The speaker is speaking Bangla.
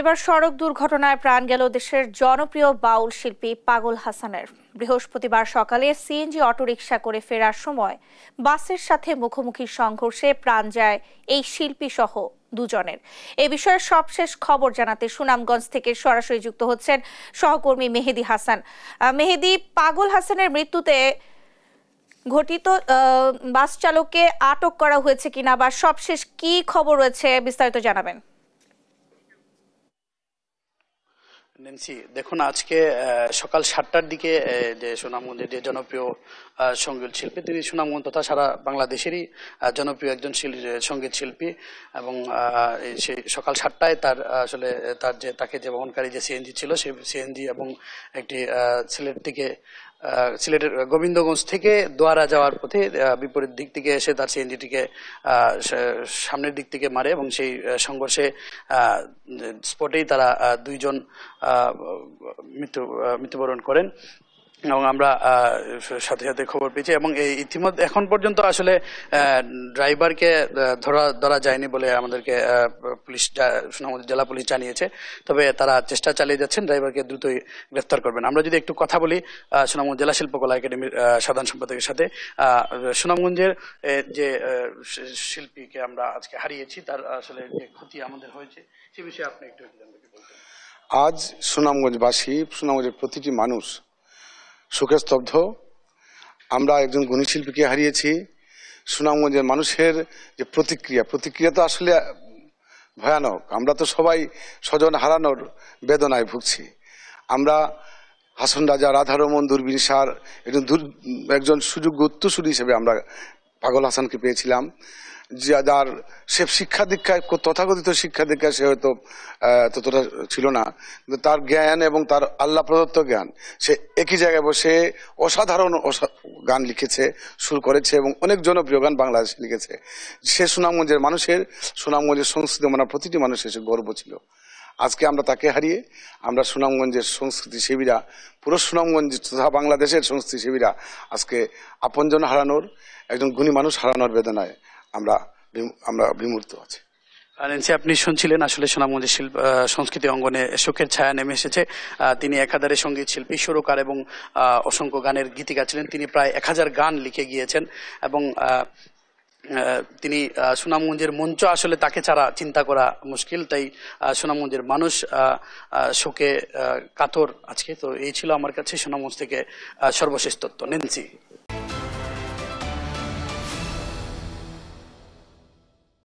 এবার সড়ক দুর্ঘটনায় প্রাণ গেল দেশের জনপ্রিয় বাউল শিল্পী পাগল হাসানের বৃহস্পতিবার সকালে সিএনজি অটোরিকশা করে ফেরার সময় বাসের সাথে মুখোমুখি সংঘর্ষে প্রাণ যায় এই শিল্পী সহ দুজনের এ বিষয়ে সবশেষ খবর জানাতে সুনামগঞ্জ থেকে সরাসরি যুক্ত হচ্ছেন সহকর্মী মেহেদি হাসান মেহেদি পাগল হাসানের মৃত্যুতে ঘটিত বাস চালককে আটক করা হয়েছে কিনা বা সবশেষ কি খবর রয়েছে বিস্তারিত জানাবেন নেন্সি দেখুন আজকে সকাল সাতটার দিকে যে সুনামগঞ্জের যে জনপ্রিয় সঙ্গীত শিল্পী তিনি সুনামগঞ্জ তথা সারা বাংলাদেশেরই জনপ্রিয় একজন সঙ্গীত শিল্পী এবং সেই সকাল সাতটায় তার আসলে তার যে তাকে যে বহনকারী যে সিএনজি ছিল সেই সিএনজি এবং একটি সিলেট থেকে সিলেটের গোবিন্দগঞ্জ থেকে দোয়ারা যাওয়ার পথে বিপরীত দিক থেকে এসে তার সিএনজিটিকে সামনের দিক থেকে মারে এবং সেই সংঘর্ষে স্পটেই তারা দুইজন মৃত্যু মৃত্যুবরণ করেন এবং আমরা সাথে সাথে খবর পেয়েছি এবং এই ইতিমধ্যে এখন পর্যন্ত আসলে ড্রাইভারকে ধরা ধরা যায়নি বলে আমাদেরকে পুলিশ সুনামগঞ্জ জেলা পুলিশ জানিয়েছে তবে তারা চেষ্টা চালিয়ে যাচ্ছেন ড্রাইভারকে দ্রুতই গ্রেফতার করবেন আমরা যদি একটু কথা বলি সুনামগঞ্জ জেলা শিল্পকলা একাডেমির সাধারণ সম্পাদকের সাথে সুনামগঞ্জের যে শিল্পীকে আমরা আজকে হারিয়েছি তার আসলে যে ক্ষতি আমাদের হয়েছে সে বিষয়ে আপনি একটু আজ সুনামগঞ্জবাসী সুনামগঞ্জের প্রতিটি মানুষ সুখে স্তব্ধ আমরা একজন গুণী শিল্পীকে হারিয়েছি সুনামগঞ্জের মানুষের যে প্রতিক্রিয়া প্রতিক্রিয়া তো আসলে ভয়ানক আমরা তো সবাই স্বজন হারানোর বেদনায় ভুগছি আমরা হাসন রাজা রাধারমন দুর্বিন সার একজন একজন সুযোগ্য উত্তরসূরি হিসেবে আমরা পাগল হাসানকে পেয়েছিলাম যার সে শিক্ষা দীক্ষায় তথাকথিত শিক্ষা দীক্ষায় সে হয়তো ততটা ছিল না কিন্তু তার জ্ঞান এবং তার আল্লাহ প্রদত্ত জ্ঞান সে একই জায়গায় বসে অসাধারণ গান লিখেছে সুর করেছে এবং অনেক জনপ্রিয় গান বাংলাদেশে লিখেছে সে সুনামগঞ্জের মানুষের সুনামগঞ্জের সংস্কৃতি মানে প্রতিটি মানুষের সে গর্ব ছিল আজকে আমরা তাকে হারিয়ে আমরা সুনামগঞ্জের সংস্কৃতি পুরো সুনামগঞ্জ তথা বাংলাদেশের সংস্কৃতি আজকে আপনজন হারানোর একজন গুণী মানুষ হারানোর বেদনায় আমরা আমরা বিমূর্ত আছি আপনি শুনছিলেন আসলে সোনামগঞ্জের শিল্প সংস্কৃতি অঙ্গনে শোকের ছায়া নেমে এসেছে তিনি একাধারে সঙ্গীত শিল্পী সুরকার এবং অসংখ্য গানের গীতিকা ছিলেন তিনি প্রায় এক হাজার গান লিখে গিয়েছেন এবং তিনি সুনামগঞ্জের মঞ্চ আসলে তাকে ছাড়া চিন্তা করা মুশকিল তাই সুনামগঞ্জের মানুষ শোকে কাতর আজকে তো এই ছিল আমার কাছে সুনামগঞ্জ থেকে সর্বশেষ তত্ত্ব নেন্সি